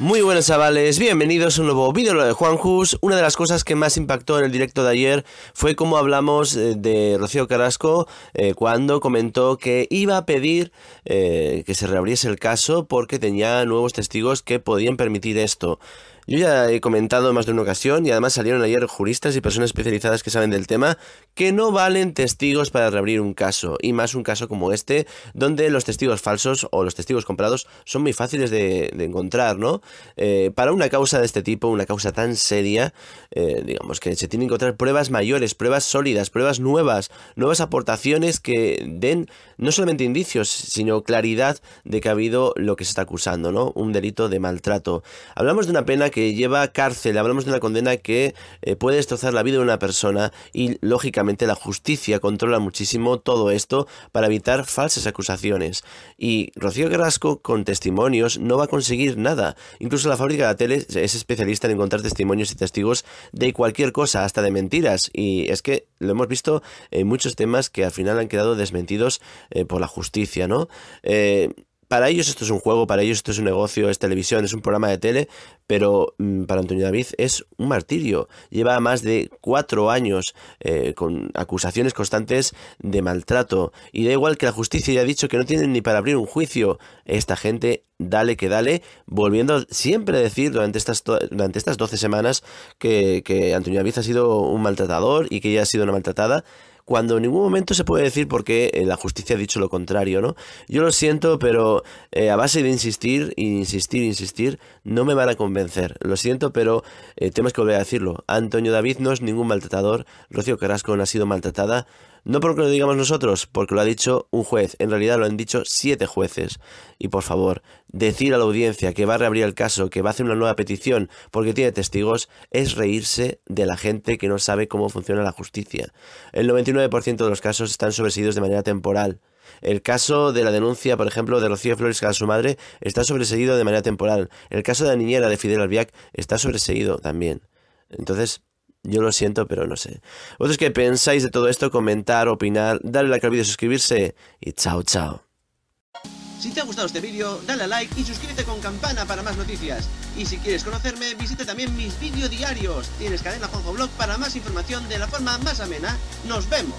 Muy buenos chavales, bienvenidos a un nuevo vídeo de Juan Jus. Una de las cosas que más impactó en el directo de ayer fue cómo hablamos eh, de Rocío Carrasco eh, cuando comentó que iba a pedir eh, que se reabriese el caso porque tenía nuevos testigos que podían permitir esto. Yo ya he comentado en más de una ocasión y además salieron ayer juristas y personas especializadas que saben del tema que no valen testigos para reabrir un caso y más un caso como este donde los testigos falsos o los testigos comprados son muy fáciles de, encontrar, ¿no? Eh, para una causa de este tipo, una causa tan seria, eh, digamos que se tienen que encontrar pruebas mayores, pruebas sólidas, pruebas nuevas, nuevas aportaciones que den no solamente indicios, sino claridad de que ha habido lo que se está acusando, ¿no? Un delito de maltrato. Hablamos de una pena que lleva a cárcel, hablamos de una condena que eh, puede destrozar la vida de una persona y lógicamente la justicia controla muchísimo todo esto para evitar falsas acusaciones. Y Rocío Carrasco con testimonios no va a conseguir nada. Incluso la fábrica de la tele es especialista en encontrar testimonios y testigos de cualquier cosa, hasta de mentiras. Y es que lo hemos visto en muchos temas que al final han quedado desmentidos eh, por la justicia, ¿no? Eh, para ellos esto es un juego, para ellos esto es un negocio, es televisión, es un programa de tele, pero mm, para Antonio David es un martirio. Lleva más de cuatro años eh, con acusaciones constantes de maltrato. Y da igual que la justicia haya dicho que no tienen ni para abrir un juicio. Esta gente, dale que dale, volviendo siempre a decir durante estas, durante estas 12 semanas que, que Antonio David ha sido un maltratador y que ella ha sido una maltratada cuando en ningún momento se puede decir porque eh, la justicia ha dicho lo contrario, ¿no? Yo lo siento, pero eh, a base de insistir, insistir, insistir, no me van a convencer. Lo siento, pero eh, tenemos que volver a decirlo. Antonio David no es ningún maltratador. Rocío Carrasco no ha sido maltratada. No porque lo digamos nosotros, porque lo ha dicho un juez. En realidad lo han dicho siete jueces. Y por favor, decir a la audiencia que va a reabrir el caso, que va a hacer una nueva petición porque tiene testigos, es reírse de la gente que no sabe cómo funciona la justicia. El 99% de los casos están sobreseídos de manera temporal. El caso de la denuncia, por ejemplo, de Rocío Flores a su madre está sobreseído de manera temporal. El caso de la niñera de Fidel Albiac está sobreseído también. Entonces, yo lo siento, pero no sé. Vosotros qué pensáis de todo esto, comentar, opinar, darle like al vídeo, suscribirse y chao, chao. Si te ha gustado este vídeo, dale a like y suscríbete con campana para más noticias. Y si quieres conocerme, visita también mis vídeos diarios. Tienes cadena Juanjo Blog para más información de la forma más amena. ¡Nos vemos!